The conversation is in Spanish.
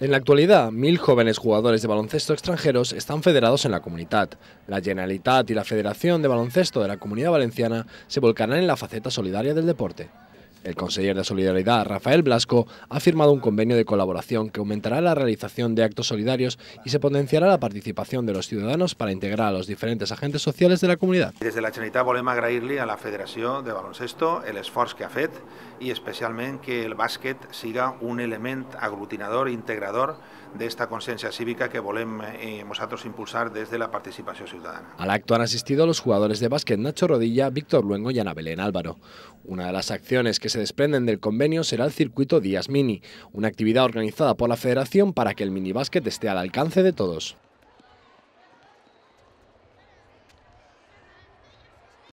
En la actualidad, mil jóvenes jugadores de baloncesto extranjeros están federados en la comunidad. La Generalitat y la Federación de Baloncesto de la Comunidad Valenciana se volcarán en la faceta solidaria del deporte. El consejero de Solidaridad, Rafael Blasco, ha firmado un convenio de colaboración que aumentará la realización de actos solidarios y se potenciará la participación de los ciudadanos para integrar a los diferentes agentes sociales de la comunidad. Desde la Generalitat volem agrair a la Federación de Baloncesto el esfuerzo que ha fet y especialmente que el básquet siga un elemento aglutinador e integrador esta conciencia cívica que volem eh, nosaltres impulsar desde la participación ciudadana. Al acto han asistido los jugadores de básquet Nacho Rodilla, Víctor Luengo y Ana Belén Álvaro. Una de las acciones que se se desprenden del convenio será el circuito Días Mini, una actividad organizada por la Federación para que el minibásquet esté al alcance de todos.